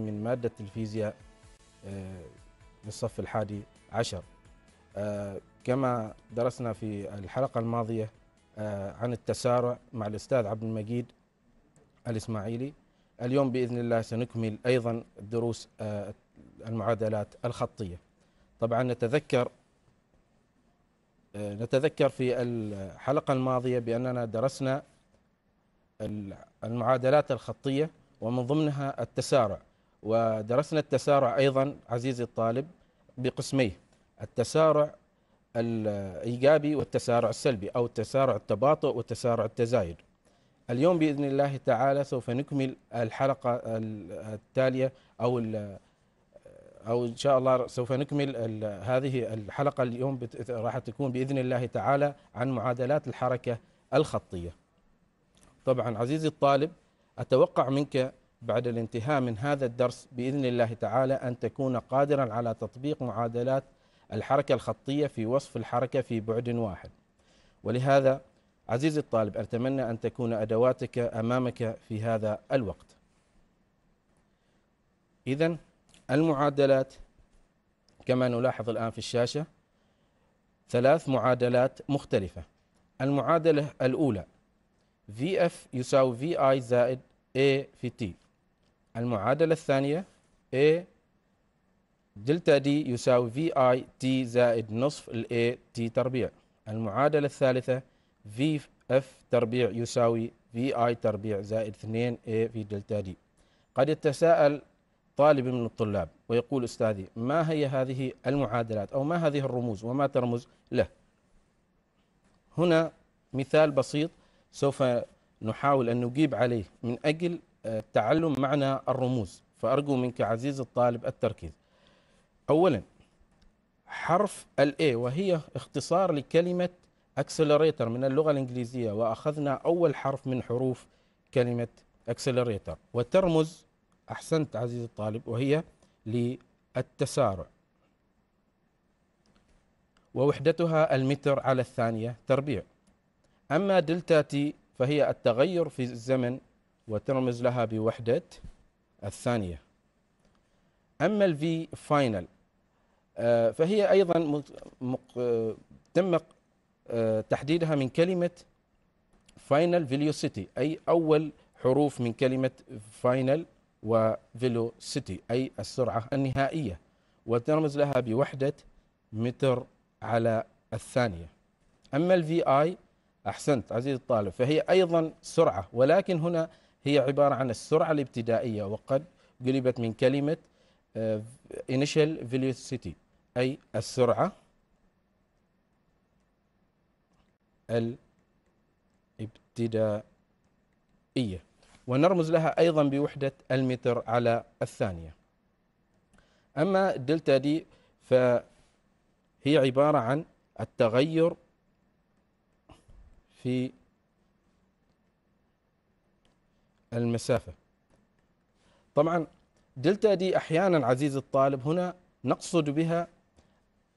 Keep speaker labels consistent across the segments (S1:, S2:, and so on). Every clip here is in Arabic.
S1: من مادة الفيزياء للصف آه، الحادي عشر آه، كما درسنا في الحلقة الماضية آه، عن التسارع مع الأستاذ عبد المجيد الإسماعيلي اليوم بإذن الله سنكمل أيضا دروس المعادلات الخطية طبعا نتذكر نتذكر في الحلقة الماضية بأننا درسنا المعادلات الخطية ومن ضمنها التسارع ودرسنا التسارع أيضا عزيزي الطالب بقسميه التسارع الإيجابي والتسارع السلبي أو التسارع التباطؤ والتسارع التزايد اليوم بإذن الله تعالى سوف نكمل الحلقة التالية أو أو إن شاء الله سوف نكمل هذه الحلقة اليوم راح تكون بإذن الله تعالى عن معادلات الحركة الخطية طبعا عزيزي الطالب أتوقع منك بعد الانتهاء من هذا الدرس باذن الله تعالى ان تكون قادرا على تطبيق معادلات الحركه الخطيه في وصف الحركه في بعد واحد. ولهذا عزيزي الطالب اتمنى ان تكون ادواتك امامك في هذا الوقت. اذا المعادلات كما نلاحظ الان في الشاشه ثلاث معادلات مختلفه. المعادله الاولى VF يساوي VI زائد A في T المعادلة الثانية A دلتا دي يساوي في اي تي زائد نصف الاي تي تربيع المعادلة الثالثة في اف تربيع يساوي في اي تربيع زائد 2 اي في دلتا دي قد يتساءل طالب من الطلاب ويقول استاذي ما هي هذه المعادلات او ما هذه الرموز وما ترمز له هنا مثال بسيط سوف نحاول ان نجيب عليه من اجل تعلم معنى الرموز فأرجو منك عزيز الطالب التركيز أولا حرف الأي وهي اختصار لكلمة اكسلريتر من اللغة الإنجليزية وأخذنا أول حرف من حروف كلمة اكسلريتر وترمز أحسنت عزيزي الطالب وهي للتسارع ووحدتها المتر على الثانية تربيع أما دلتا تي فهي التغير في الزمن وترمز لها بوحدة الثانية أما الفي فاينل آه، فهي أيضا آه، تم آه، تحديدها من كلمة فاينل velocity أي أول حروف من كلمة فاينل وفيلوسيتي أي السرعة النهائية وترمز لها بوحدة متر على الثانية أما الفي آي أحسنت عزيزي الطالب فهي أيضا سرعة ولكن هنا هي عبارة عن السرعة الابتدائية وقد قلبت من كلمة آه، initial velocity أي السرعة الابتدائية ونرمز لها أيضا بوحدة المتر على الثانية أما دلتا دي فهي عبارة عن التغير في المسافة طبعا دلتا دي أحيانا عزيز الطالب هنا نقصد بها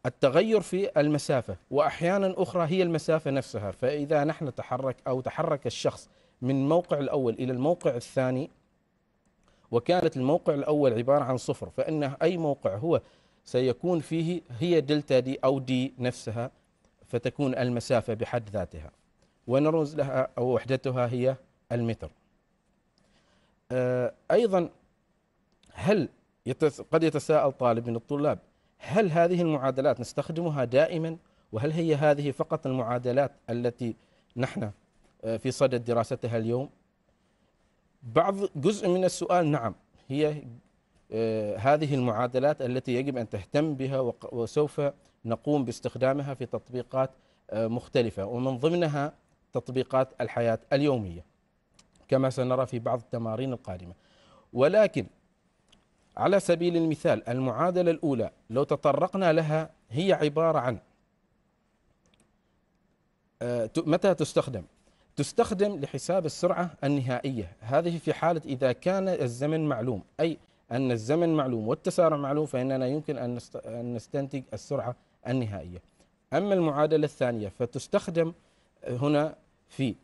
S1: التغير في المسافة وأحيانا أخرى هي المسافة نفسها فإذا نحن تحرك أو تحرك الشخص من موقع الأول إلى الموقع الثاني وكانت الموقع الأول عبارة عن صفر فإن أي موقع هو سيكون فيه هي دلتا دي أو دي نفسها فتكون المسافة بحد ذاتها ونرمز لها أو وحدتها هي المتر آه، أيضا هل قد يتساءل طالب من الطلاب هل هذه المعادلات نستخدمها دائما وهل هي هذه فقط المعادلات التي نحن آه، في صدد دراستها اليوم بعض جزء من السؤال نعم هي آه، هذه المعادلات التي يجب أن تهتم بها وسوف نقوم باستخدامها في تطبيقات مختلفة ومن ضمنها تطبيقات الحياة اليومية كما سنرى في بعض التمارين القادمة ولكن على سبيل المثال المعادلة الأولى لو تطرقنا لها هي عبارة عن آه، متى تستخدم تستخدم لحساب السرعة النهائية هذه في حالة إذا كان الزمن معلوم أي أن الزمن معلوم والتسارع معلوم فإننا يمكن أن نستنتج السرعة النهائية أما المعادلة الثانية فتستخدم هنا في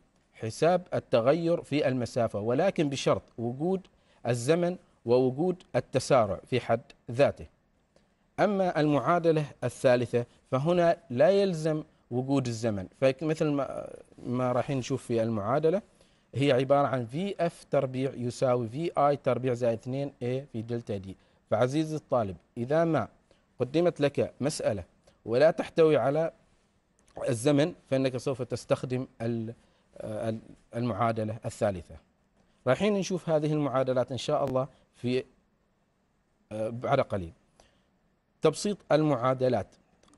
S1: حساب التغير في المسافة ولكن بشرط وجود الزمن ووجود التسارع في حد ذاته أما المعادلة الثالثة فهنا لا يلزم وجود الزمن فمثل ما, ما راح نشوف في المعادلة هي عبارة عن في اف تربيع يساوي في اي تربيع زائد 2 اي في دلتا دي فعزيزي الطالب إذا ما قدمت لك مسألة ولا تحتوي على الزمن فإنك سوف تستخدم آه، المعادلة الثالثة رايحين نشوف هذه المعادلات إن شاء الله في آه، بعد قليل تبسيط المعادلات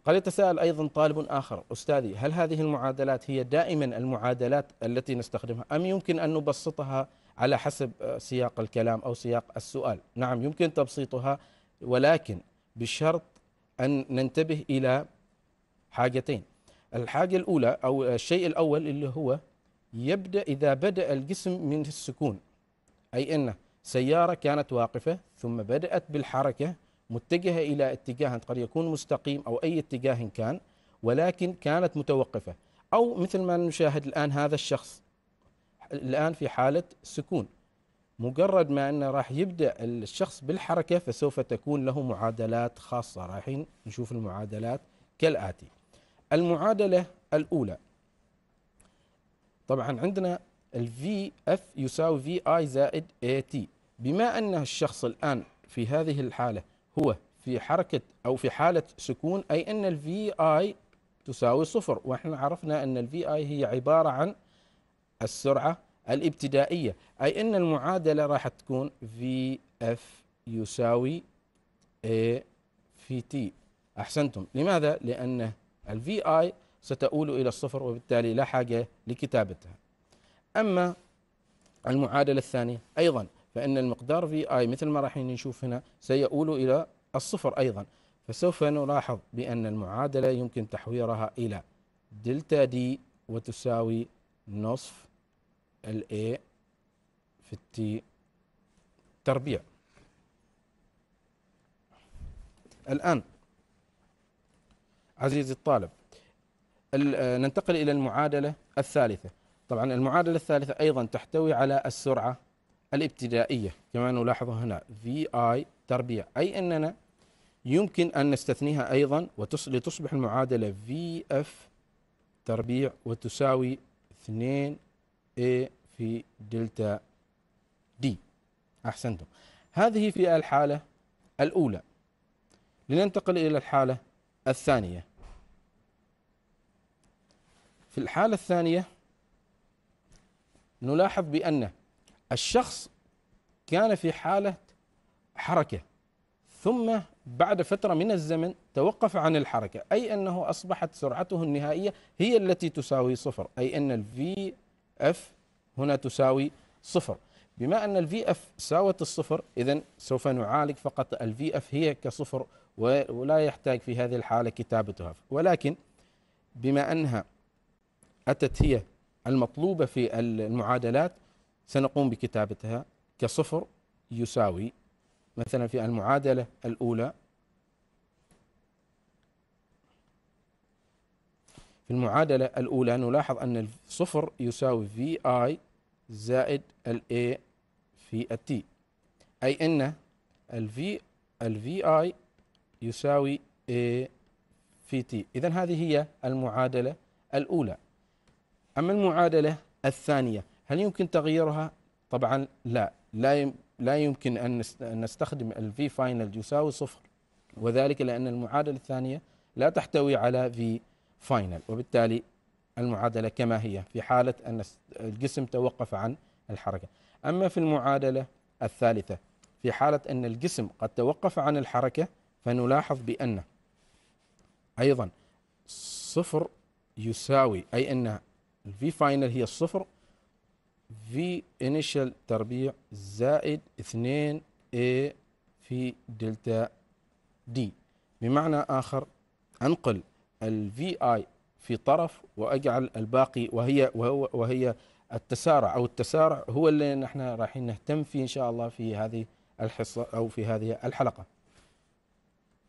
S1: قد يتساءل أيضا طالب آخر أستاذي هل هذه المعادلات هي دائما المعادلات التي نستخدمها أم يمكن أن نبسطها على حسب آه، سياق الكلام أو سياق السؤال نعم يمكن تبسيطها ولكن بشرط أن ننتبه إلى حاجتين الحاجة الأولى أو الشيء الأول اللي هو يبدأ إذا بدأ الجسم من السكون أي أن سيارة كانت واقفة ثم بدأت بالحركة متجهة إلى اتجاه قد يكون مستقيم أو أي اتجاه كان ولكن كانت متوقفة أو مثل ما نشاهد الآن هذا الشخص الآن في حالة سكون مجرد ما أنه راح يبدأ الشخص بالحركة فسوف تكون له معادلات خاصة رايحين نشوف المعادلات كالآتي المعادلة الأولى طبعا عندنا الفي اف يساوي في اي زائد اي تي بما ان الشخص الان في هذه الحاله هو في حركه او في حاله سكون اي ان الفي اي تساوي صفر واحنا عرفنا ان الفي اي هي عباره عن السرعه الابتدائيه اي ان المعادله راح تكون في اف يساوي اي في تي احسنتم لماذا لان الفي اي ستؤول إلى الصفر وبالتالي لا حاجة لكتابتها أما المعادلة الثانية أيضا فإن المقدار في آي مثل ما راح نشوف هنا سيؤول إلى الصفر أيضا فسوف نلاحظ بأن المعادلة يمكن تحويرها إلى دلتا دي وتساوي نصف ال A في التي تربيع الآن عزيزي الطالب آه، ننتقل إلى المعادلة الثالثة طبعا المعادلة الثالثة أيضا تحتوي على السرعة الابتدائية كما نلاحظ هنا VI تربيع أي أننا يمكن أن نستثنيها أيضا لتصبح المعادلة VF تربيع وتساوي 2 A في دلتا D أحسنتم هذه في الحالة الأولى لننتقل إلى الحالة الثانية في الحالة الثانية نلاحظ بأن الشخص كان في حالة حركة ثم بعد فترة من الزمن توقف عن الحركة أي أنه أصبحت سرعته النهائية هي التي تساوي صفر أي أن الفي اف هنا تساوي صفر بما أن الفي اف ساوت الصفر إذا سوف نعالج فقط الفي اف هي كصفر ولا يحتاج في هذه الحالة كتابتها ولكن بما أنها أتت هي المطلوبة في المعادلات سنقوم بكتابتها كصفر يساوي مثلا في المعادلة الأولى في المعادلة الأولى نلاحظ أن الصفر يساوي في اي زائد الـ A في التي أي أن الفي الفي اي يساوي A في تي إذا هذه هي المعادلة الأولى أما المعادلة الثانية هل يمكن تغييرها؟ طبعا لا لا لا يمكن أن نستخدم الفي فاينل يساوي صفر وذلك لأن المعادلة الثانية لا تحتوي على في فاينل وبالتالي المعادلة كما هي في حالة أن الجسم توقف عن الحركة أما في المعادلة الثالثة في حالة أن الجسم قد توقف عن الحركة فنلاحظ بأن أيضا صفر يساوي أي أن الفي فاينل هي الصفر في انيشال تربيع زائد 2 a في دلتا دي بمعنى آخر أنقل الفي اي في طرف وأجعل الباقي وهي وهو وهي التسارع أو التسارع هو اللي نحن رايحين نهتم فيه إن شاء الله في هذه الحصة أو في هذه الحلقة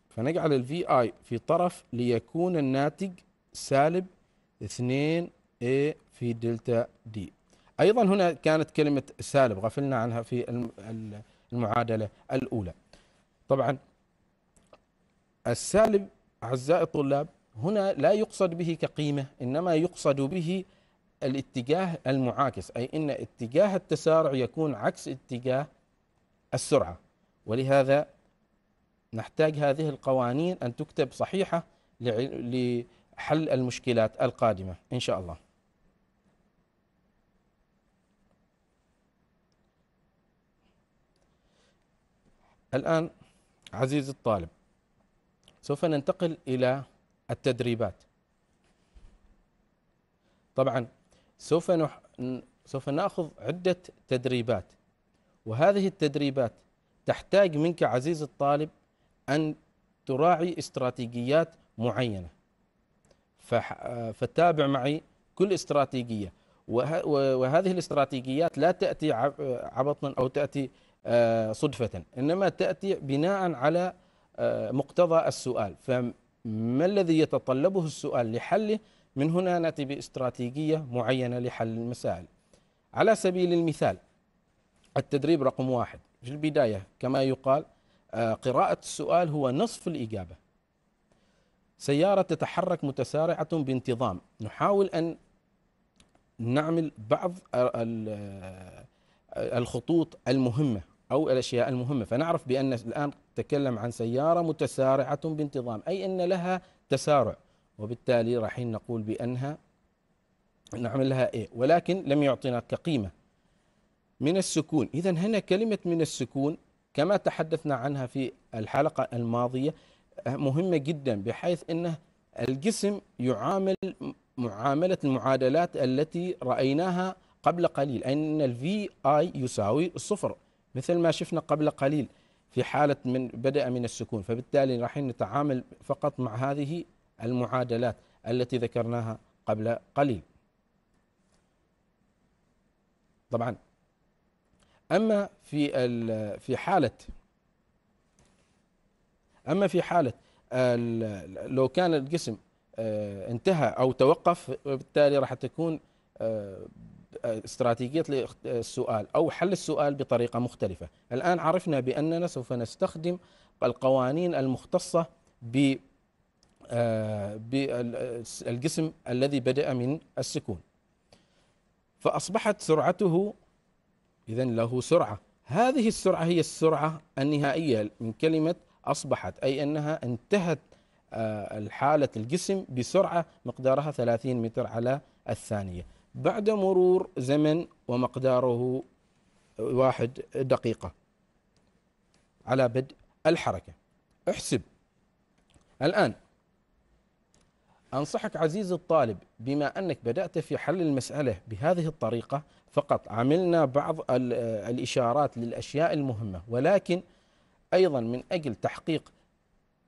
S1: فنجعل الفي اي في طرف ليكون الناتج سالب 2 A في دلتا D أيضا هنا كانت كلمة سالب غفلنا عنها في المعادلة الأولى طبعا السالب أعزائي الطلاب هنا لا يقصد به كقيمة إنما يقصد به الاتجاه المعاكس أي إن اتجاه التسارع يكون عكس اتجاه السرعة ولهذا نحتاج هذه القوانين أن تكتب صحيحة لحل المشكلات القادمة إن شاء الله الآن عزيزي الطالب سوف ننتقل إلى التدريبات طبعا سوف نح... سوف ناخذ عدة تدريبات وهذه التدريبات تحتاج منك عزيزي الطالب أن تراعي استراتيجيات معينة فتابع معي كل استراتيجية وهذه الاستراتيجيات لا تأتي عبطا أو تأتي آه، صدفة إنما تأتي بناء على آه، مقتضى السؤال فما الذي يتطلبه السؤال لحله من هنا نأتي باستراتيجية معينة لحل المسائل على سبيل المثال التدريب رقم واحد في البداية كما يقال آه، قراءة السؤال هو نصف الإجابة سيارة تتحرك متسارعة بانتظام نحاول أن نعمل بعض الخطوط المهمة أو الأشياء المهمة فنعرف بأن الآن تكلم عن سيارة متسارعة بانتظام أي أن لها تسارع وبالتالي راح نقول بأنها نعمل لها إيه ولكن لم يعطينا كقيمة من السكون إذا هنا كلمة من السكون كما تحدثنا عنها في الحلقة الماضية مهمة جدا بحيث أن الجسم يعامل معاملة المعادلات التي رأيناها قبل قليل أن الفي آي يساوي الصفر مثل ما شفنا قبل قليل في حالة من بدأ من السكون فبالتالي راح نتعامل فقط مع هذه المعادلات التي ذكرناها قبل قليل طبعا أما في في حالة أما في حالة لو كان الجسم آه، انتهى أو توقف بالتالي راح تكون آه، استراتيجية السؤال أو حل السؤال بطريقة مختلفة الآن عرفنا بأننا سوف نستخدم القوانين المختصة ب آه، بالجسم الذي بدأ من السكون فأصبحت سرعته إذا له سرعة هذه السرعة هي السرعة النهائية من كلمة أصبحت أي أنها انتهت آه، حالة الجسم بسرعة مقدارها 30 متر على الثانية بعد مرور زمن ومقداره واحد دقيقة على بدء الحركة احسب الآن أنصحك عزيزي الطالب بما أنك بدأت في حل المسألة بهذه الطريقة فقط عملنا بعض الإشارات للأشياء المهمة ولكن أيضا من أجل تحقيق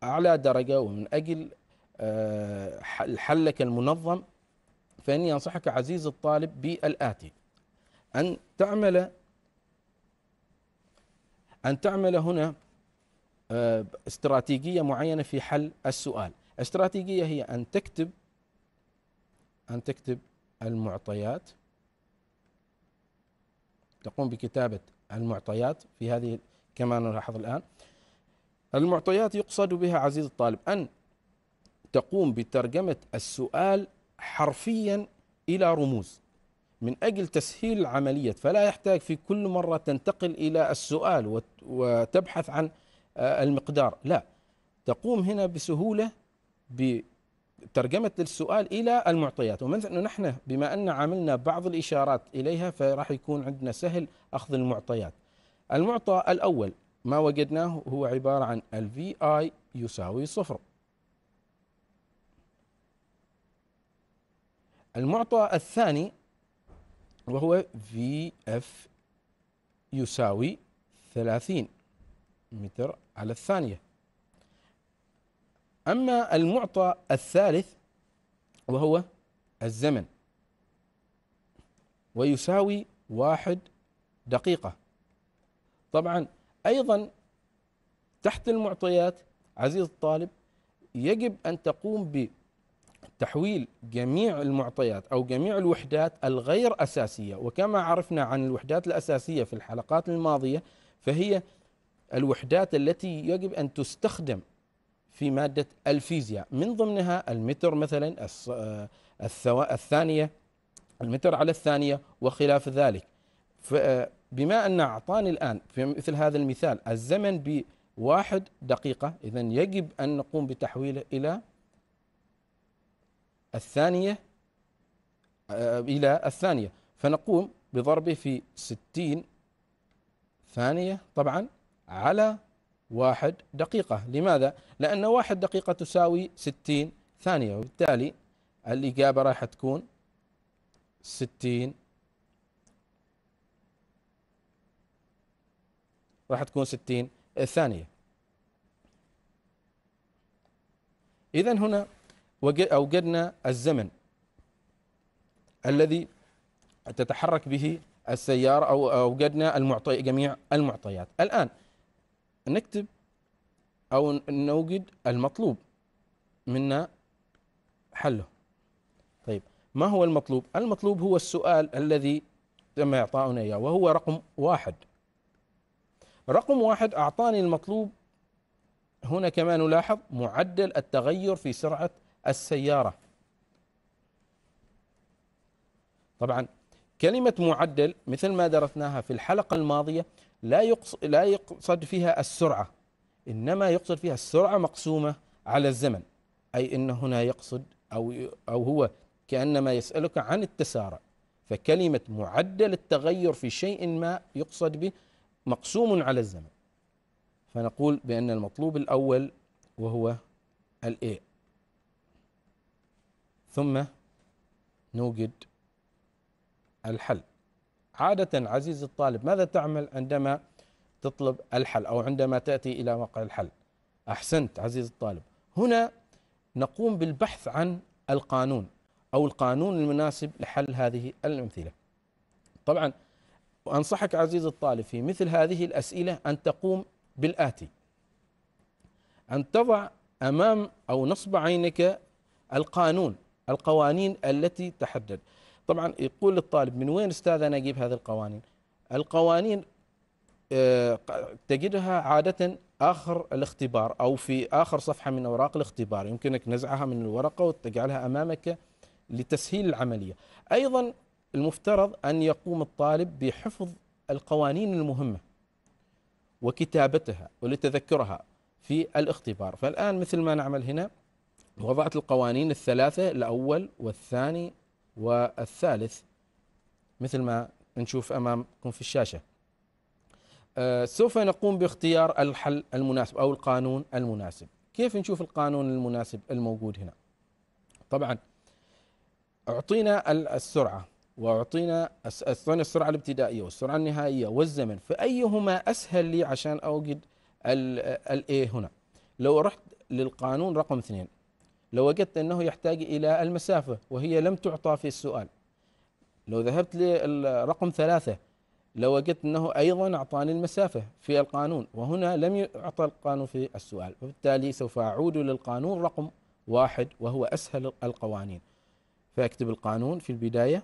S1: أعلى درجة ومن أجل آه، حلك المنظم فإني أنصحك عزيز الطالب بالآتي أن تعمل أن تعمل هنا آه، استراتيجية معينة في حل السؤال استراتيجية هي أن تكتب أن تكتب المعطيات تقوم بكتابة المعطيات في هذه كما نلاحظ الآن المعطيات يقصد بها عزيز الطالب أن تقوم بترجمة السؤال حرفيا إلى رموز من أجل تسهيل العملية فلا يحتاج في كل مرة تنتقل إلى السؤال وتبحث عن آه، المقدار لا تقوم هنا بسهولة بترجمة السؤال إلى المعطيات ومثلا نحن بما أن عملنا بعض الإشارات إليها فراح يكون عندنا سهل أخذ المعطيات المعطى الأول ما وجدناه هو عبارة عن الفي آي يساوي صفر المعطى الثاني وهو في اف يساوي 30 متر على الثانية أما المعطى الثالث وهو الزمن ويساوي واحد دقيقة طبعا أيضا تحت المعطيات عزيز الطالب يجب أن تقوم تحويل جميع المعطيات او جميع الوحدات الغير اساسيه وكما عرفنا عن الوحدات الاساسيه في الحلقات الماضيه فهي الوحدات التي يجب ان تستخدم في ماده الفيزياء من ضمنها المتر مثلا آه، الثانيه المتر على الثانيه وخلاف ذلك آه، بما ان اعطاني الان في مثل هذا المثال الزمن بواحد دقيقه اذا يجب ان نقوم بتحويله الى الثانية آه، إلى الثانية فنقوم بضربه في ستين ثانية طبعا على واحد دقيقة لماذا؟ لأن واحد دقيقة تساوي ستين ثانية وبالتالي الإجابة راح تكون ستين راح تكون ستين ثانية إذا هنا أوجدنا الزمن الذي تتحرك به السيارة أو أوجدنا المعطي جميع المعطيات الآن نكتب أو نوجد المطلوب منا حله طيب ما هو المطلوب؟ المطلوب هو السؤال الذي تم إعطاؤنا إياه وهو رقم واحد رقم واحد أعطاني المطلوب هنا كما نلاحظ معدل التغير في سرعة السيارة طبعا كلمة معدل مثل ما درسناها في الحلقة الماضية لا يقصد, لا يقصد فيها السرعة إنما يقصد فيها السرعة مقسومة على الزمن أي أن هنا يقصد أو, أو هو كأنما يسألك عن التسارع فكلمة معدل التغير في شيء ما يقصد به مقسوم على الزمن فنقول بأن المطلوب الأول وهو الإيه ثم نوجد الحل عادة عزيزي الطالب ماذا تعمل عندما تطلب الحل أو عندما تأتي إلى موقع الحل أحسنت عزيزي الطالب هنا نقوم بالبحث عن القانون أو القانون المناسب لحل هذه الأمثلة طبعا وأنصحك عزيزي الطالب في مثل هذه الأسئلة أن تقوم بالآتي أن تضع أمام أو نصب عينك القانون القوانين التي تحدد طبعا يقول الطالب من وين استاذ انا اجيب هذه القوانين القوانين آه، تجدها عادة آخر الاختبار أو في آخر صفحة من أوراق الاختبار يمكنك نزعها من الورقة وتجعلها أمامك لتسهيل العملية أيضا المفترض أن يقوم الطالب بحفظ القوانين المهمة وكتابتها ولتذكرها في الاختبار فالآن مثل ما نعمل هنا وضعت القوانين الثلاثة الأول والثاني والثالث مثل ما نشوف أمامكم في الشاشة آه، سوف نقوم باختيار الحل المناسب أو القانون المناسب كيف نشوف القانون المناسب الموجود هنا طبعا أعطينا السرعة وأعطينا أعطينا السرعة الابتدائية والسرعة النهائية والزمن فأيهما أسهل لي عشان أوجد الـ A هنا لو رحت للقانون رقم اثنين لوجدت لو أنه يحتاج إلى المسافة وهي لم تعطى في السؤال لو ذهبت للرقم ثلاثة لوجدت لو أنه أيضا أعطاني المسافة في القانون وهنا لم يعطى القانون في السؤال وبالتالي سوف أعود للقانون رقم واحد وهو أسهل القوانين فأكتب القانون في البداية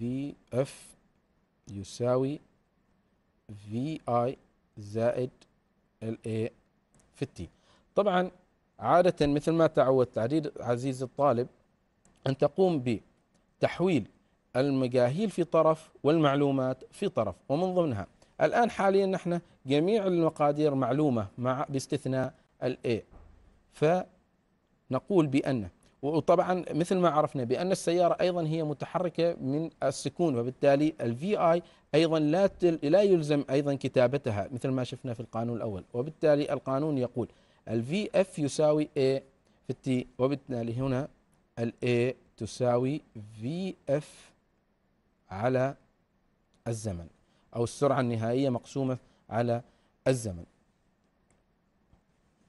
S1: VF يساوي VI زائد LA في التي طبعا عادة مثل ما تعودت عزيز الطالب أن تقوم بتحويل المجاهيل في طرف والمعلومات في طرف ومن ضمنها الآن حاليا نحن جميع المقادير معلومة مع باستثناء الاي فنقول بأن وطبعا مثل ما عرفنا بأن السيارة أيضا هي متحركة من السكون وبالتالي الفي آي أيضا لا لا يلزم أيضا كتابتها مثل ما شفنا في القانون الأول وبالتالي القانون يقول الفي اف يساوي A في التي وبالتالي هنا ال A تساوي في اف على الزمن أو السرعة النهائية مقسومة على الزمن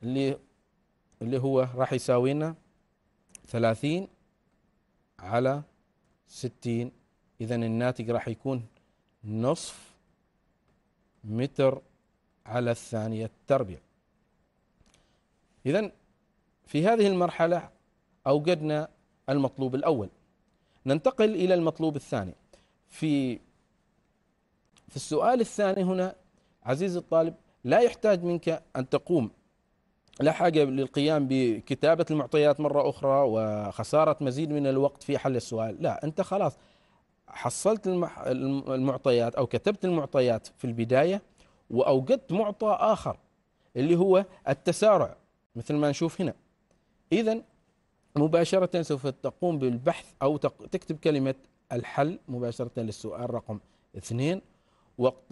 S1: اللي اللي هو راح يساوي لنا 30 على 60 إذا الناتج راح يكون نصف متر على الثانية التربيه إذا في هذه المرحلة أوجدنا المطلوب الأول ننتقل إلى المطلوب الثاني في في السؤال الثاني هنا عزيزي الطالب لا يحتاج منك أن تقوم لا حاجة للقيام بكتابة المعطيات مرة أخرى وخسارة مزيد من الوقت في حل السؤال لا أنت خلاص حصلت المعطيات أو كتبت المعطيات في البداية وأوجدت معطى آخر اللي هو التسارع مثل ما نشوف هنا إذا مباشرة سوف تقوم بالبحث أو تكتب كلمة الحل مباشرة للسؤال رقم اثنين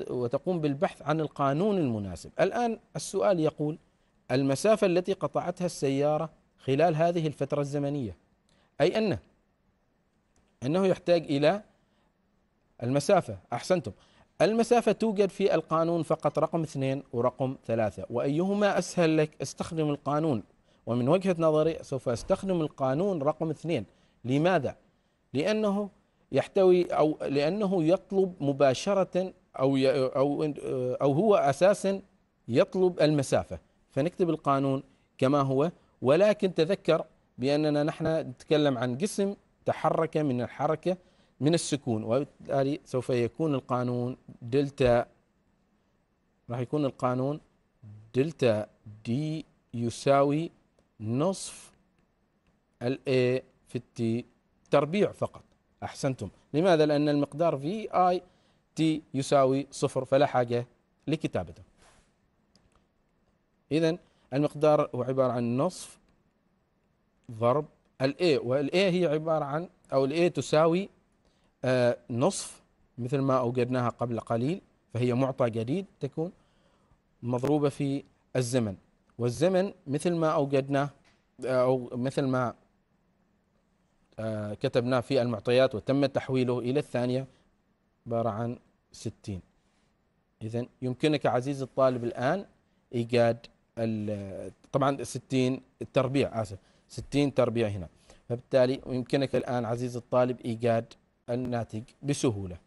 S1: وتقوم بالبحث عن القانون المناسب الآن السؤال يقول المسافة التي قطعتها السيارة خلال هذه الفترة الزمنية أي أنه أنه يحتاج إلى المسافة أحسنتم المسافة توجد في القانون فقط رقم اثنين ورقم ثلاثة وأيهما أسهل لك استخدم القانون ومن وجهة نظري سوف أستخدم القانون رقم اثنين لماذا؟ لأنه يحتوي أو لأنه يطلب مباشرة أو أو أو هو أساسا يطلب المسافة فنكتب القانون كما هو ولكن تذكر بأننا نحن نتكلم عن جسم تحرك من الحركة من السكون وبالتالي سوف يكون القانون دلتا راح يكون القانون دلتا دي يساوي نصف ال A في التي تربيع فقط أحسنتم لماذا؟ لأن المقدار في اي تي يساوي صفر فلا حاجة لكتابته إذا المقدار هو عبارة عن نصف ضرب ال A وال A هي عبارة عن أو ال A تساوي آه، نصف مثل ما أوجدناها قبل قليل فهي معطى جديد تكون مضروبة في الزمن والزمن مثل ما أوجدناه آه، أو مثل ما آه، كتبناه في المعطيات وتم تحويله إلى الثانية عبارة عن 60 إذا يمكنك عزيزي الطالب الآن إيجاد طبعا 60 التربيع آسف 60 تربيع هنا فبالتالي يمكنك الآن عزيزي الطالب إيجاد الناتج بسهولة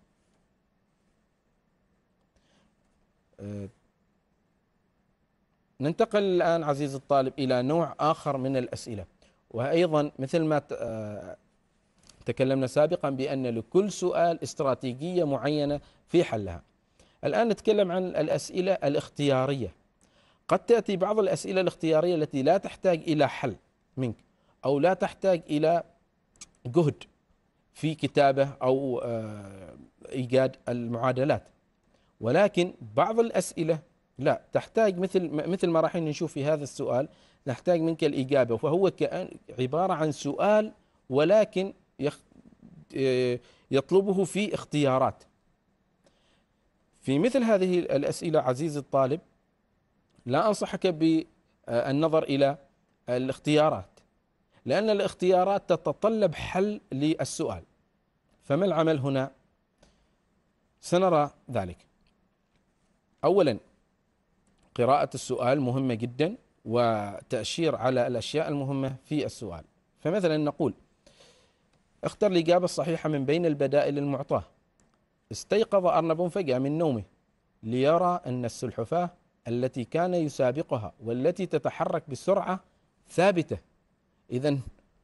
S1: أه، ننتقل الآن عزيزي الطالب إلى نوع آخر من الأسئلة وأيضا مثل ما أه، تكلمنا سابقا بأن لكل سؤال استراتيجية معينة في حلها الآن نتكلم عن الأسئلة الاختيارية قد تأتي بعض الأسئلة الاختيارية التي لا تحتاج إلى حل منك أو لا تحتاج إلى جهد في كتابه او آه، ايجاد المعادلات ولكن بعض الاسئله لا تحتاج مثل مثل ما راح نشوف في هذا السؤال نحتاج منك الاجابه فهو كان عباره عن سؤال ولكن آه، يطلبه في اختيارات في مثل هذه الاسئله عزيزي الطالب لا انصحك بالنظر الى الاختيارات لأن الاختيارات تتطلب حل للسؤال فما العمل هنا؟ سنرى ذلك أولا قراءة السؤال مهمة جدا وتأشير على الأشياء المهمة في السؤال فمثلا نقول اختر الإجابة الصحيحة من بين البدائل المعطاة استيقظ أرنب فجأة من نومه ليرى أن السلحفاة التي كان يسابقها والتي تتحرك بسرعة ثابتة إذا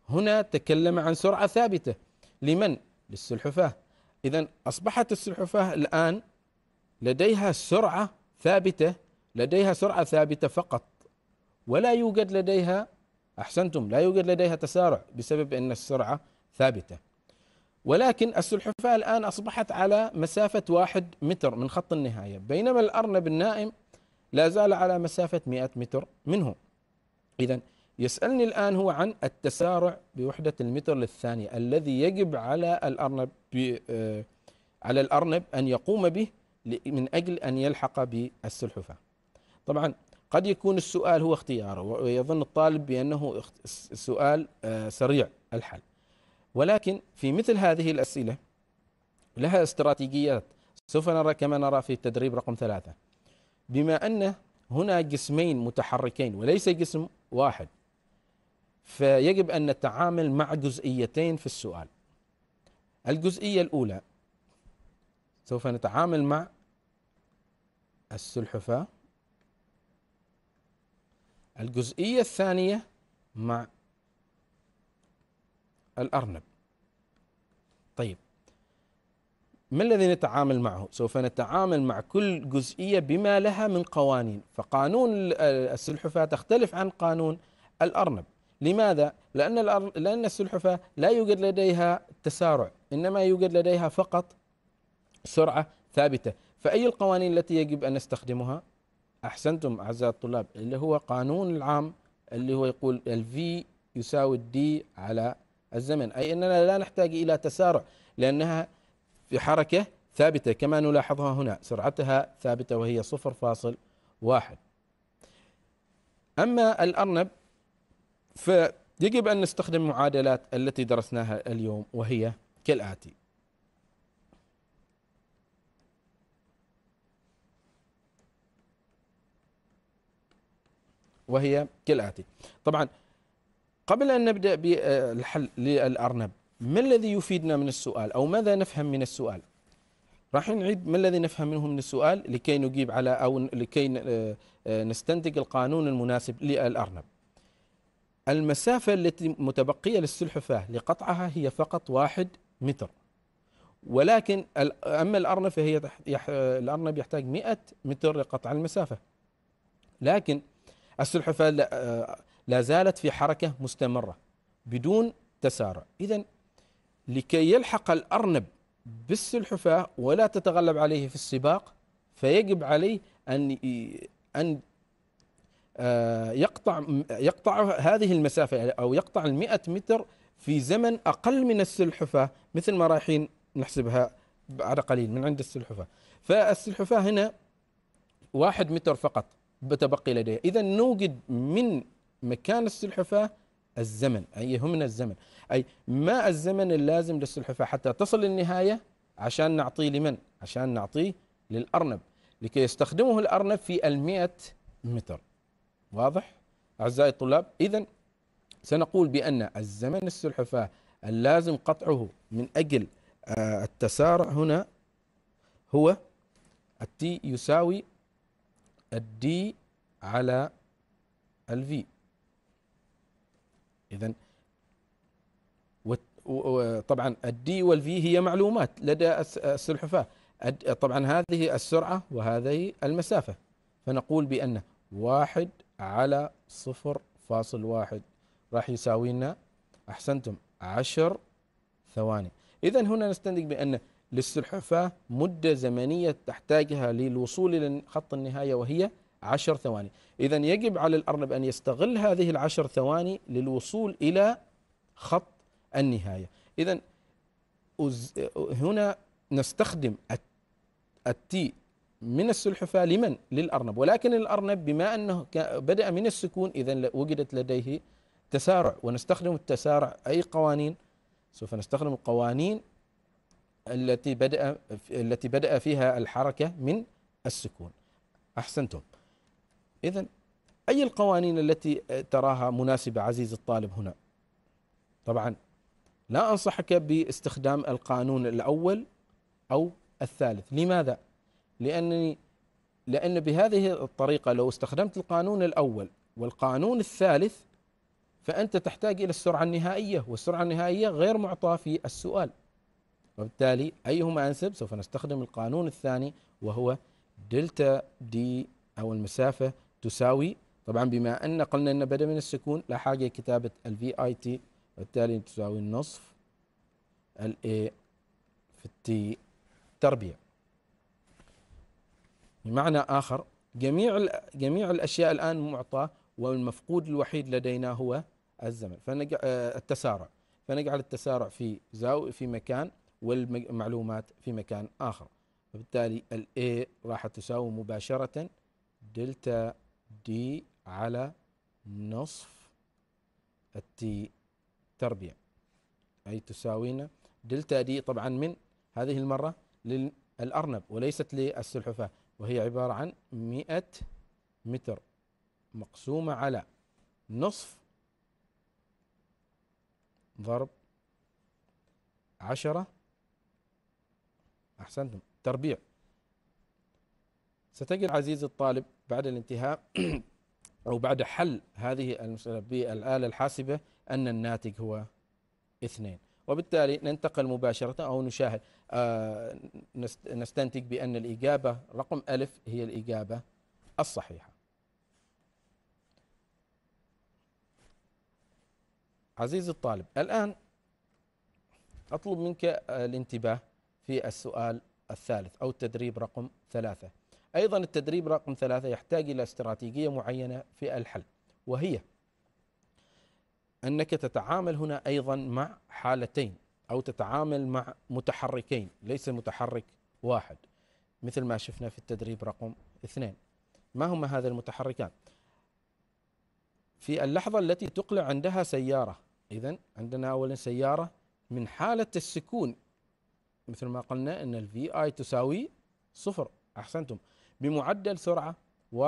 S1: هنا تكلم عن سرعة ثابتة لمن؟ للسلحفاة إذا أصبحت السلحفاة الآن لديها سرعة ثابتة لديها سرعة ثابتة فقط ولا يوجد لديها أحسنتم لا يوجد لديها تسارع بسبب أن السرعة ثابتة ولكن السلحفاة الآن أصبحت على مسافة واحد متر من خط النهاية بينما الأرنب النائم لا زال على مسافة مئة متر منه إذا يسألني الآن هو عن التسارع بوحدة المتر للثانية الذي يجب على الأرنب آه، على الأرنب أن يقوم به من أجل أن يلحق بالسلحفاة طبعا قد يكون السؤال هو اختياره ويظن الطالب بأنه سؤال آه، سريع الحل ولكن في مثل هذه الأسئلة لها استراتيجيات سوف نرى كما نرى في التدريب رقم ثلاثة بما أن هنا جسمين متحركين وليس جسم واحد فيجب أن نتعامل مع جزئيتين في السؤال الجزئية الأولى سوف نتعامل مع السلحفاة الجزئية الثانية مع الأرنب طيب ما الذي نتعامل معه؟ سوف نتعامل مع كل جزئية بما لها من قوانين فقانون السلحفاة تختلف عن قانون الأرنب لماذا؟ لأن لأن السلحفاة لا يوجد لديها تسارع إنما يوجد لديها فقط سرعة ثابتة فأي القوانين التي يجب أن نستخدمها؟ أحسنتم أعزائي الطلاب اللي هو قانون العام اللي هو يقول الفي يساوي الدي على الزمن أي أننا لا نحتاج إلى تسارع لأنها في حركة ثابتة كما نلاحظها هنا سرعتها ثابتة وهي 0.1 أما الأرنب فيجب أن نستخدم المعادلات التي درسناها اليوم وهي كالآتي وهي كالآتي طبعا قبل أن نبدأ بالحل للأرنب ما الذي يفيدنا من السؤال أو ماذا نفهم من السؤال راح نعيد ما الذي نفهم منه من السؤال لكي نجيب على أو لكي آه، آه، نستنتج القانون المناسب للأرنب المسافة التي متبقية للسلحفاة لقطعها هي فقط واحد متر ولكن أما الأرنب فهي الأرنب يحتاج 100 متر لقطع المسافة لكن السلحفاة لا زالت في حركة مستمرة بدون تسارع إذا لكي يلحق الأرنب بالسلحفاة ولا تتغلب عليه في السباق فيجب عليه أن أن آه، يقطع يقطع هذه المسافه او يقطع ال 100 متر في زمن اقل من السلحفاه مثل ما رايحين نحسبها بعد قليل من عند السلحفاه فالسلحفاه هنا واحد متر فقط بتبقي لديه إذا نوجد من مكان السلحفاة الزمن أي يهمنا الزمن أي ما الزمن اللازم للسلحفاة حتى تصل للنهاية عشان نعطيه لمن عشان نعطيه للأرنب لكي يستخدمه الأرنب في المئة متر واضح أعزائي الطلاب إذا سنقول بأن الزمن السلحفاة اللازم قطعه من أجل آه، التسارع هنا هو التي يساوي الدي على الفي إذا طبعا الدي والفي هي معلومات لدى السلحفاة طبعا هذه السرعة وهذه المسافة فنقول بأن واحد على صفر فاصل واحد راح يساوي لنا أحسنتم عشر ثواني إذا هنا نستنتج بأن للسلحفاة مدة زمنية تحتاجها للوصول إلى خط النهاية وهي عشر ثواني إذا يجب على الأرنب أن يستغل هذه العشر ثواني للوصول إلى خط النهاية إذا هنا نستخدم التي من السلحفاة لمن؟ للأرنب ولكن الأرنب بما أنه بدأ من السكون إذا وجدت لديه تسارع ونستخدم التسارع أي قوانين سوف نستخدم القوانين التي بدأ التي بدأ فيها الحركة من السكون أحسنتم إذا أي القوانين التي تراها مناسبة عزيزي الطالب هنا طبعا لا أنصحك باستخدام القانون الأول أو الثالث لماذا؟ لأنني لأن بهذه الطريقة لو استخدمت القانون الأول والقانون الثالث فأنت تحتاج إلى السرعة النهائية والسرعة النهائية غير معطاة في السؤال وبالتالي أيهما أنسب سوف نستخدم القانون الثاني وهو دلتا دي أو المسافة تساوي طبعا بما أن قلنا أن بدأ من السكون لا حاجة كتابة الفي اي تي وبالتالي تساوي النصف الاي في التي تربيه بمعنى آخر جميع جميع الأشياء الآن معطاة والمفقود الوحيد لدينا هو الزمن فنجع آه، التسارع فنجعل التسارع في زاو في مكان والمعلومات في مكان آخر فبالتالي ال A راح تساوي مباشرة دلتا دي على نصف التي تربيع أي تساوينا دلتا دي طبعا من هذه المرة للأرنب وليست للسلحفاة وهي عبارة عن مئة متر مقسومة على نصف ضرب عشرة أحسنتم تربيع ستجد عزيزي الطالب بعد الانتهاء أو بعد حل هذه المسألة بالآلة الحاسبة أن الناتج هو اثنين وبالتالي ننتقل مباشرة أو نشاهد آه، نستنتج بأن الإجابة رقم ألف هي الإجابة الصحيحة عزيزي الطالب الآن أطلب منك آه، الانتباه في السؤال الثالث أو التدريب رقم ثلاثة أيضا التدريب رقم ثلاثة يحتاج إلى استراتيجية معينة في الحل وهي انك تتعامل هنا ايضا مع حالتين او تتعامل مع متحركين ليس متحرك واحد مثل ما شفنا في التدريب رقم اثنين ما هما هذا المتحركان في اللحظة التي تقلع عندها سيارة إذا عندنا أولا سيارة من حالة السكون مثل ما قلنا أن الفي آي تساوي صفر أحسنتم بمعدل سرعة 1.4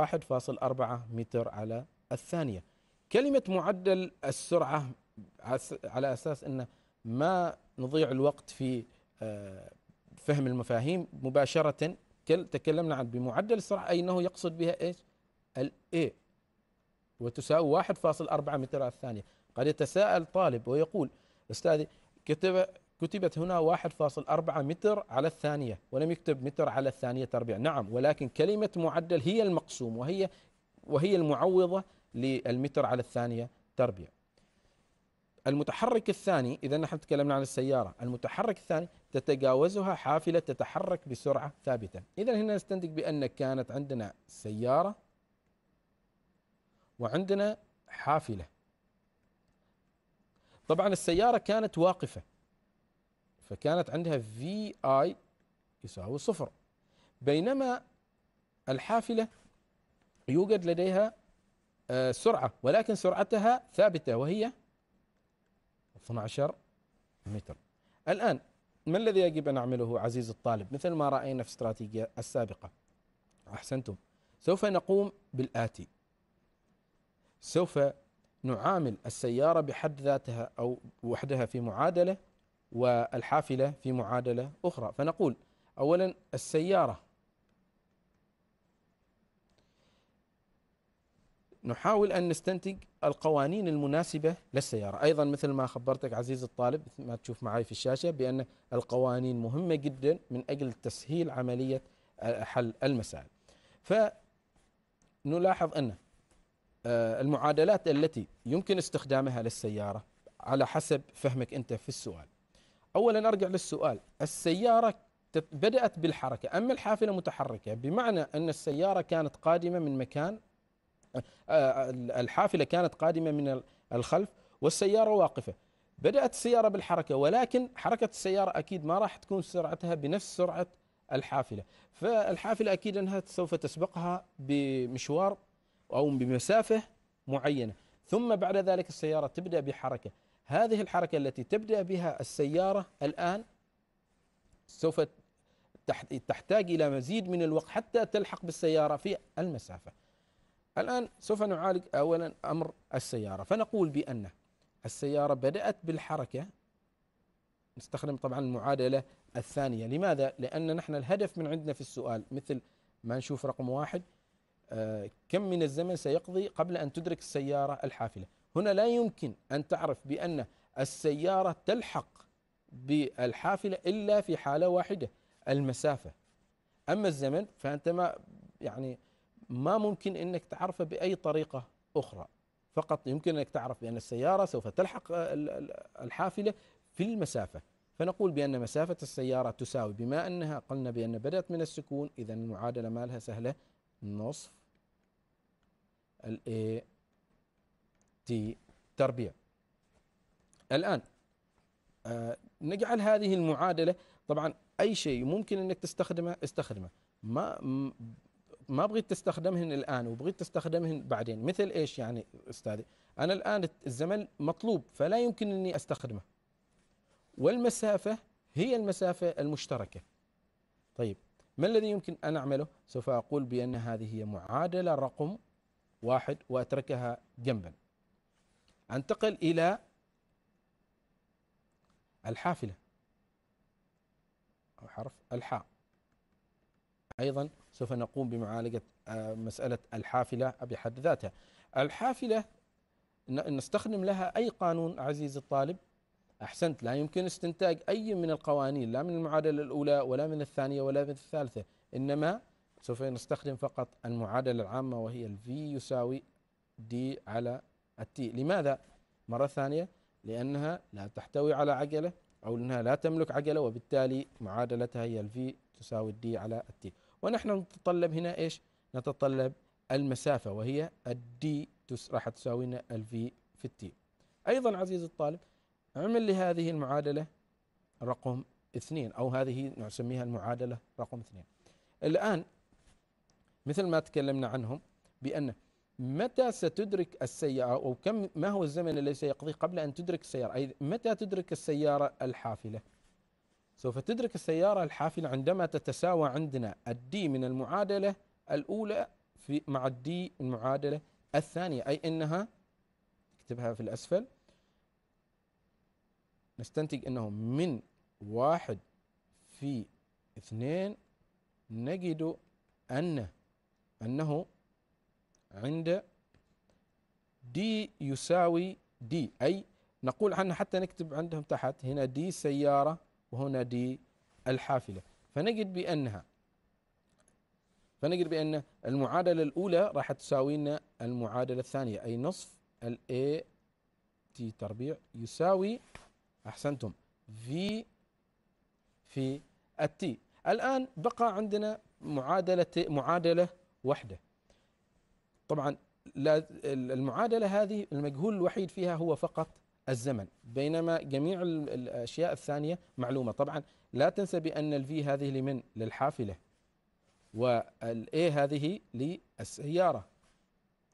S1: متر على الثانية كلمة معدل السرعة على أساس أن ما نضيع الوقت في آه، فهم المفاهيم مباشرة تكلمنا عن بمعدل السرعة أي أنه يقصد بها إيش الاي A وتساوي 1.4 متر على الثانية قد يتساءل طالب ويقول أستاذي كتب كتبت هنا 1.4 متر على الثانية ولم يكتب متر على الثانية تربيع نعم ولكن كلمة معدل هي المقسوم وهي وهي المعوضة للمتر على الثانية تربيع المتحرك الثاني إذا نحن تكلمنا عن السيارة المتحرك الثاني تتجاوزها حافلة تتحرك بسرعة ثابتة إذا هنا نستنتج بأن كانت عندنا سيارة وعندنا حافلة طبعا السيارة كانت واقفة فكانت عندها في اي يساوي صفر بينما الحافلة يوجد لديها سرعة ولكن سرعتها ثابتة وهي 12 متر الآن ما الذي يجب أن أعمله عزيز الطالب مثل ما رأينا في استراتيجية السابقة أحسنتم سوف نقوم بالآتي سوف نعامل السيارة بحد ذاتها أو وحدها في معادلة والحافلة في معادلة أخرى فنقول أولا السيارة نحاول أن نستنتج القوانين المناسبة للسيارة أيضا مثل ما خبرتك عزيز الطالب ما تشوف معي في الشاشة بأن القوانين مهمة جدا من أجل تسهيل عملية حل المسائل فنلاحظ أن آه، المعادلات التي يمكن استخدامها للسيارة على حسب فهمك أنت في السؤال أولا أرجع للسؤال السيارة بدأت بالحركة أما الحافلة متحركة بمعنى أن السيارة كانت قادمة من مكان آه، آه، الحافلة كانت قادمة من الخلف والسيارة واقفة بدأت السيارة بالحركة ولكن حركة السيارة أكيد ما راح تكون سرعتها بنفس سرعة الحافلة فالحافلة أكيد أنها سوف تسبقها بمشوار أو بمسافة معينة ثم بعد ذلك السيارة تبدأ بحركة هذه الحركة التي تبدأ بها السيارة الآن سوف تحتاج إلى مزيد من الوقت حتى تلحق بالسيارة في المسافة الآن سوف نعالج أولا أمر السيارة فنقول بأن السيارة بدأت بالحركة نستخدم طبعا المعادلة الثانية لماذا؟ لأن نحن الهدف من عندنا في السؤال مثل ما نشوف رقم واحد آه، كم من الزمن سيقضي قبل أن تدرك السيارة الحافلة هنا لا يمكن أن تعرف بأن السيارة تلحق بالحافلة إلا في حالة واحدة المسافة أما الزمن فأنت ما يعني ما ممكن انك تعرفه باي طريقه اخرى فقط يمكن انك تعرف بان السياره سوف تلحق الحافله في المسافه فنقول بان مسافه السياره تساوي بما انها قلنا بان بدات من السكون اذا المعادله مالها سهله نصف الاي تي تربيع الان آه نجعل هذه المعادله طبعا اي شيء ممكن انك تستخدمه استخدمه ما ما بغيت تستخدمهن الان وبغيت تستخدمهن بعدين مثل ايش يعني استاذي انا الان الزمن مطلوب فلا يمكن اني استخدمه والمسافه هي المسافه المشتركه طيب ما الذي يمكن ان اعمله سوف اقول بان هذه هي معادله رقم واحد واتركها جنبا انتقل الى الحافله او حرف الحاء أيضا سوف نقوم بمعالجة آه، مسألة الحافلة بحد ذاتها الحافلة نستخدم لها أي قانون عزيزي الطالب أحسنت لا يمكن استنتاج أي من القوانين لا من المعادلة الأولى ولا من الثانية ولا من الثالثة إنما سوف نستخدم فقط المعادلة العامة وهي ال V يساوي D على التي لماذا؟ مرة ثانية لأنها لا تحتوي على عجلة أو أنها لا تملك عجلة وبالتالي معادلتها هي ال V تساوي الدي على التي ونحن نتطلب هنا ايش؟ نتطلب المسافة وهي الدي راح تساوي لنا الفي في التي أيضا عزيزي الطالب اعمل لي هذه المعادلة رقم اثنين أو هذه نسميها المعادلة رقم اثنين الآن مثل ما تكلمنا عنهم بأن متى ستدرك السيارة أو كم ما هو الزمن الذي سيقضيه قبل أن تدرك السيارة أي متى تدرك السيارة الحافلة سوف تدرك السيارة الحافلة عندما تتساوى عندنا الدي من المعادلة الأولى في مع الدي المعادلة الثانية أي أنها اكتبها في الأسفل نستنتج أنه من واحد في اثنين نجد أن أنه عند دي يساوي دي أي نقول عنها حتى نكتب عندهم تحت هنا دي سيارة وهنا دي الحافلة فنجد بأنها فنجد بأن المعادلة الأولى راح تساوي لنا المعادلة الثانية أي نصف الـ A T تربيع يساوي أحسنتم V في التي الآن بقى عندنا معادلة معادلة واحدة طبعا المعادلة هذه المجهول الوحيد فيها هو فقط الزمن بينما جميع الأشياء الثانية معلومة طبعا لا تنسى بأن الفي هذه لمن للحافلة والإي هذه للسيارة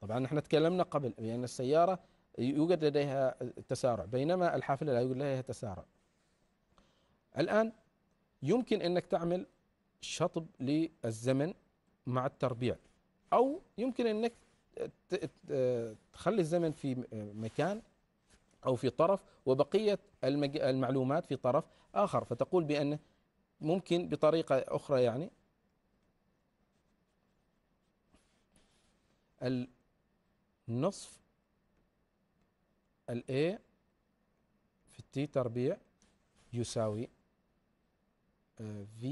S1: طبعا نحن تكلمنا قبل بأن السيارة يوجد لديها تسارع بينما الحافلة لا يوجد لديها تسارع الآن يمكن أنك تعمل شطب للزمن مع التربيع أو يمكن أنك تخلي الزمن في مكان أو في طرف وبقية المعلومات في طرف آخر فتقول بأن ممكن بطريقة أخرى يعني النصف الـ A في التي تربيع يساوي آه، V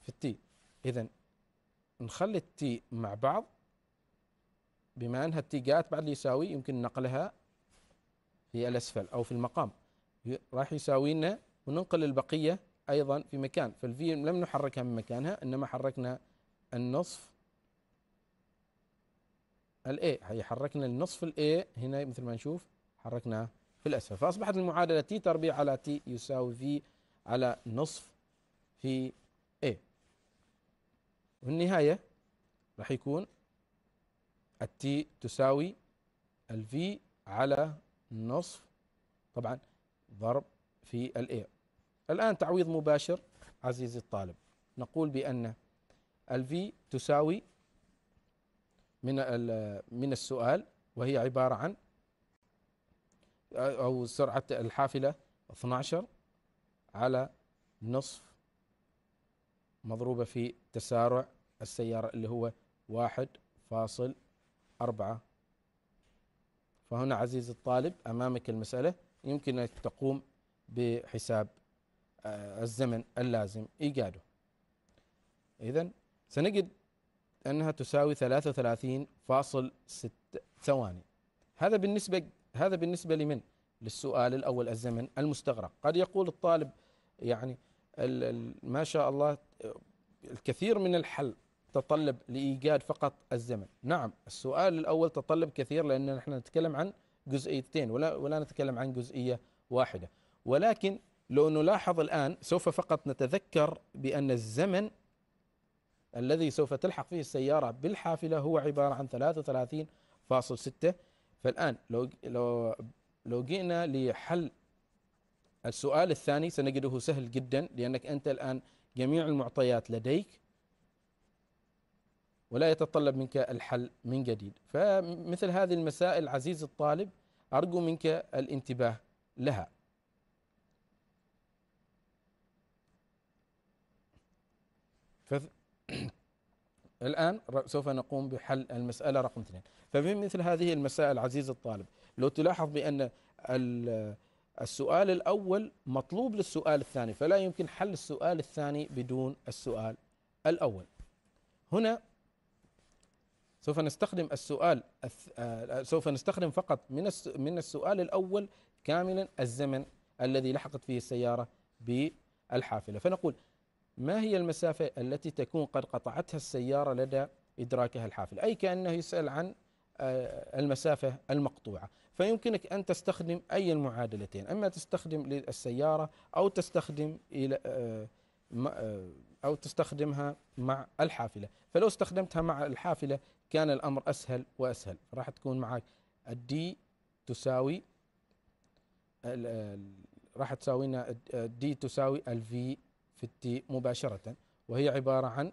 S1: في التي إذا نخلي التي مع بعض بما أنها اتجاهات بعد يساوي يمكن نقلها في الأسفل أو في المقام راح يساوي لنا وننقل البقية أيضا في مكان فالفي لم نحركها من مكانها إنما حركنا النصف الاي هي حركنا النصف الاي هنا مثل ما نشوف حركناه في الأسفل فأصبحت المعادلة تي تربيع على تي يساوي في على نصف في A والنهاية راح يكون التي تساوي الفي على نصف طبعا ضرب في الاي الآن تعويض مباشر عزيزي الطالب نقول بأن الفي تساوي من من السؤال وهي عبارة عن أو سرعة الحافلة 12 على نصف مضروبة في تسارع السيارة اللي هو واحد فاصل أربعة فهنا عزيز الطالب أمامك المسألة يمكن أن تقوم بحساب آه، الزمن اللازم إيجاده إذا سنجد أنها تساوي 33.6 ثواني هذا بالنسبة هذا بالنسبة لمن؟ للسؤال الأول الزمن المستغرق قد يقول الطالب يعني ما شاء الله آه، الكثير من الحل تتطلب لإيجاد فقط الزمن نعم السؤال الأول تطلب كثير لأن نحن نتكلم عن جزئيتين ولا, ولا نتكلم عن جزئية واحدة ولكن لو نلاحظ الآن سوف فقط نتذكر بأن الزمن الذي سوف تلحق فيه السيارة بالحافلة هو عبارة عن 33.6 فالآن لو لو لو جئنا لحل السؤال الثاني سنجده سهل جدا لأنك أنت الآن جميع المعطيات لديك ولا يتطلب منك الحل من جديد فمثل هذه المسائل عزيز الطالب أرجو منك الانتباه لها الآن سوف نقوم بحل المسألة رقم اثنين ففي مثل هذه المسائل عزيز الطالب لو تلاحظ بأن السؤال الأول مطلوب للسؤال الثاني فلا يمكن حل السؤال الثاني بدون السؤال الأول هنا سوف نستخدم السؤال آه، آه، سوف نستخدم فقط من من السؤال الاول كاملا الزمن الذي لحقت فيه السياره بالحافله فنقول ما هي المسافه التي تكون قد قطعتها السياره لدى ادراكها الحافله اي كانه يسال عن آه، المسافة المقطوعة فيمكنك أن تستخدم أي المعادلتين أما تستخدم للسيارة أو تستخدم إلى أو تستخدمها مع الحافلة فلو استخدمتها مع الحافلة كان الأمر أسهل وأسهل راح تكون معك الدي تساوي راح تساوي لنا الدي تساوي الفي في التي مباشرة وهي عبارة عن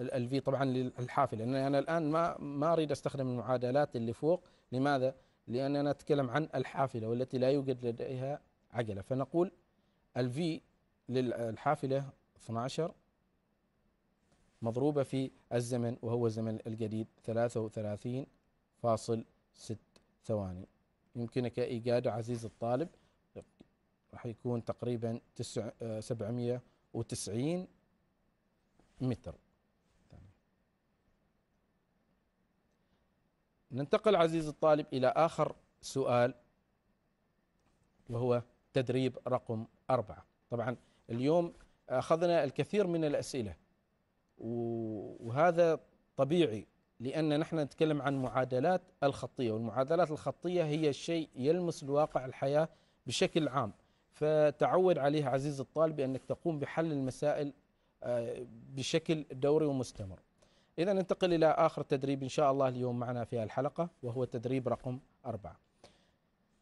S1: الفي طبعا للحافلة لأن أنا الآن ما ما أريد أستخدم المعادلات اللي فوق لماذا؟ لأننا نتكلم عن الحافلة والتي لا يوجد لديها عجلة فنقول الفي للحافلة 12 مضروبة في الزمن وهو الزمن الجديد 33.6 ثواني يمكنك إيجاد عزيز الطالب راح يكون تقريبا 790 آه، متر ننتقل عزيز الطالب إلى آخر سؤال وهو تدريب رقم أربعة طبعا اليوم أخذنا الكثير من الأسئلة وهذا طبيعي لأن نحن نتكلم عن معادلات الخطية والمعادلات الخطية هي شيء يلمس الواقع الحياة بشكل عام فتعود عليه عزيز الطالب أنك تقوم بحل المسائل آه، بشكل دوري ومستمر إذا ننتقل إلى آخر تدريب إن شاء الله اليوم معنا في الحلقة وهو تدريب رقم أربعة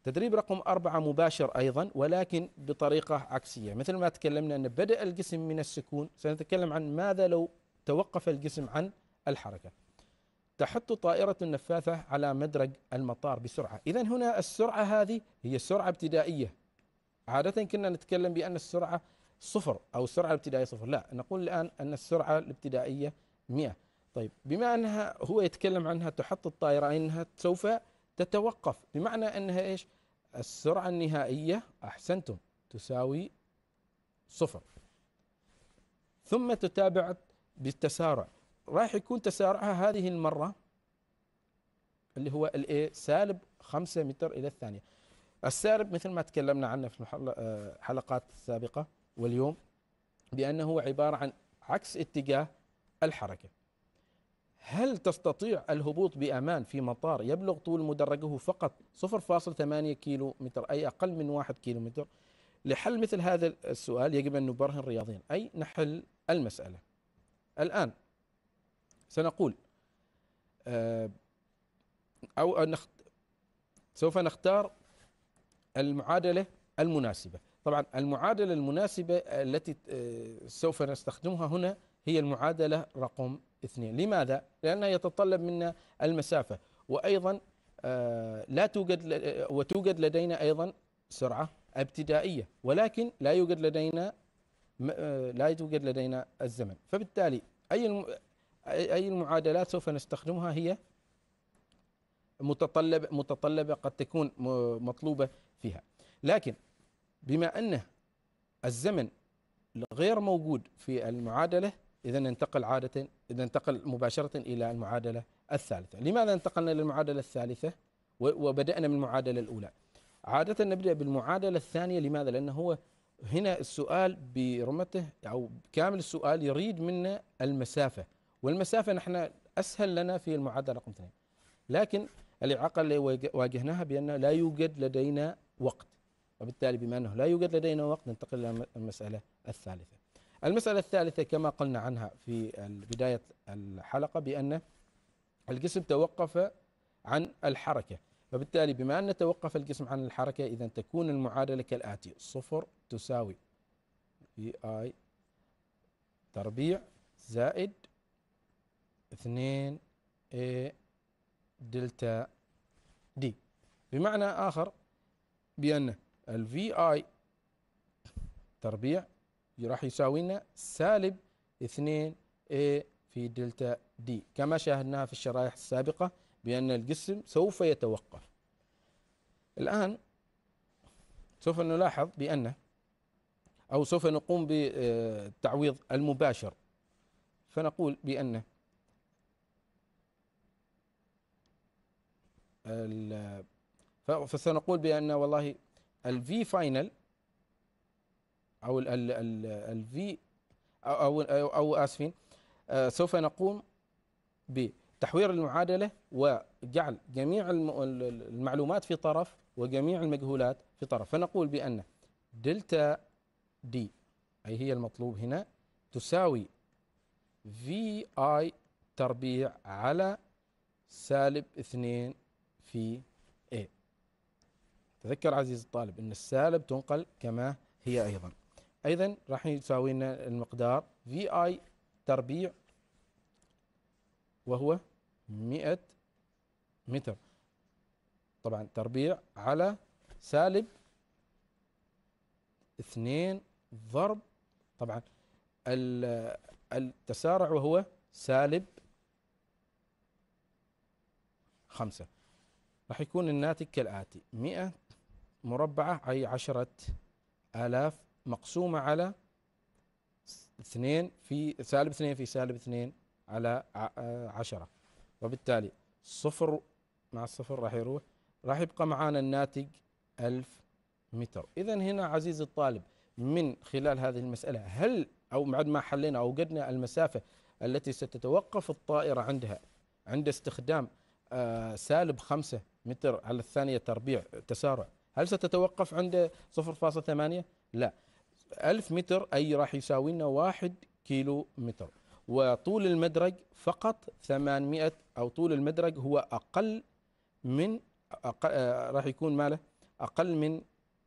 S1: تدريب رقم أربعة مباشر أيضا ولكن بطريقة عكسية مثل ما تكلمنا أن بدأ الجسم من السكون سنتكلم عن ماذا لو توقف الجسم عن الحركة تحط طائرة النفاثة على مدرج المطار بسرعة إذا هنا السرعة هذه هي سرعة ابتدائية عادة كنا نتكلم بأن السرعة صفر أو السرعة الابتدائية صفر لا نقول الآن أن السرعة الابتدائية 100 طيب بما أنها هو يتكلم عنها تحط الطائرة أنها سوف تتوقف بمعنى أنها إيش السرعة النهائية أحسنتم تساوي صفر ثم تتابع بالتسارع راح يكون تسارعها هذه المرة اللي هو الـ سالب 5 متر إلى الثانية السالب مثل ما تكلمنا عنه في الحلقات آه، السابقة واليوم بأنه عبارة عن عكس اتجاه الحركة هل تستطيع الهبوط بأمان في مطار يبلغ طول مدرجه فقط 0.8 كيلو متر أي أقل من 1 كيلو متر لحل مثل هذا السؤال يجب أن نبرهن رياضيا أي نحل المسألة الآن سنقول آه، أو نخت... سوف نختار المعادلة المناسبة طبعا المعادلة المناسبة التي آه، سوف نستخدمها هنا هي المعادلة رقم اثنين لماذا؟ لأنها يتطلب منا المسافة وأيضا آه، لا توجد وتوجد لدينا أيضا سرعة ابتدائية ولكن لا يوجد لدينا آه، لا يوجد لدينا الزمن فبالتالي أي أي المعادلات سوف نستخدمها هي متطلب متطلبة قد تكون مطلوبة فيها لكن بما أن الزمن غير موجود في المعادلة إذا ننتقل عادة إذا ننتقل مباشرة إلى المعادلة الثالثة لماذا انتقلنا إلى المعادلة الثالثة وبدأنا من المعادلة الأولى عادة نبدأ بالمعادلة الثانية لماذا لأنه هو هنا السؤال برمته أو كامل السؤال يريد منا المسافة والمسافة نحن أسهل لنا في المعادلة رقم اثنين لكن الإعاقة اللي واجهناها بأن لا يوجد لدينا وقت وبالتالي بما أنه لا يوجد لدينا وقت ننتقل إلى المسألة الثالثة المسألة الثالثة كما قلنا عنها في بداية الحلقة بأن الجسم توقف عن الحركة فبالتالي بما أن توقف الجسم عن الحركة إذا تكون المعادلة كالآتي صفر تساوي في آي تربيع زائد 2 A دلتا دي بمعنى آخر بأن في آي تربيع راح يساوي لنا سالب 2 A في دلتا دي كما شاهدناها في الشرائح السابقة بأن الجسم سوف يتوقف الآن سوف نلاحظ بأن أو سوف نقوم بالتعويض المباشر فنقول بأن فسنقول بأن والله الفي فاينل أو الفي أو أو, أو آسفين آه، سوف نقوم ب تحوير المعادلة وجعل جميع المعلومات في طرف وجميع المجهولات في طرف فنقول بأن دلتا دي أي هي المطلوب هنا تساوي في اي تربيع على سالب اثنين في A تذكر عزيزي الطالب أن السالب تنقل كما هي أيضا أيضا راح يساوي لنا المقدار في اي تربيع وهو 100 متر طبعا تربيع على سالب اثنين ضرب طبعا التسارع وهو سالب خمسة راح يكون الناتج كالآتي مئة مربعة أي عشرة آلاف مقسومة على اثنين في سالب اثنين في سالب اثنين على آه، عشرة وبالتالي صفر مع الصفر راح يروح راح يبقى معانا الناتج 1000 متر إذا هنا عزيزي الطالب من خلال هذه المسألة هل أو بعد ما حلينا أو قدنا المسافة التي ستتوقف الطائرة عندها عند استخدام آه، سالب 5 متر على الثانية تربيع تسارع هل ستتوقف عند 0.8 لا 1000 متر أي راح يساوي لنا 1 كيلو متر وطول المدرج فقط 800 أو طول المدرج هو أقل من أقل آه، راح يكون ماله أقل من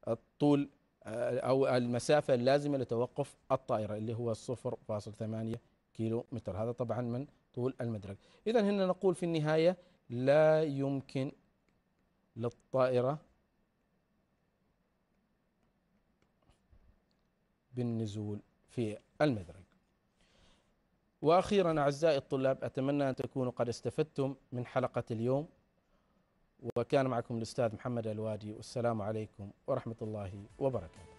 S1: الطول آه، أو المسافة اللازمة لتوقف الطائرة اللي هو 0.8 كيلو متر هذا طبعا من طول المدرج إذا هنا نقول في النهاية لا يمكن للطائرة بالنزول في المدرج واخيرا اعزائي الطلاب اتمنى ان تكونوا قد استفدتم من حلقه اليوم وكان معكم الاستاذ محمد الوادي والسلام عليكم ورحمه الله وبركاته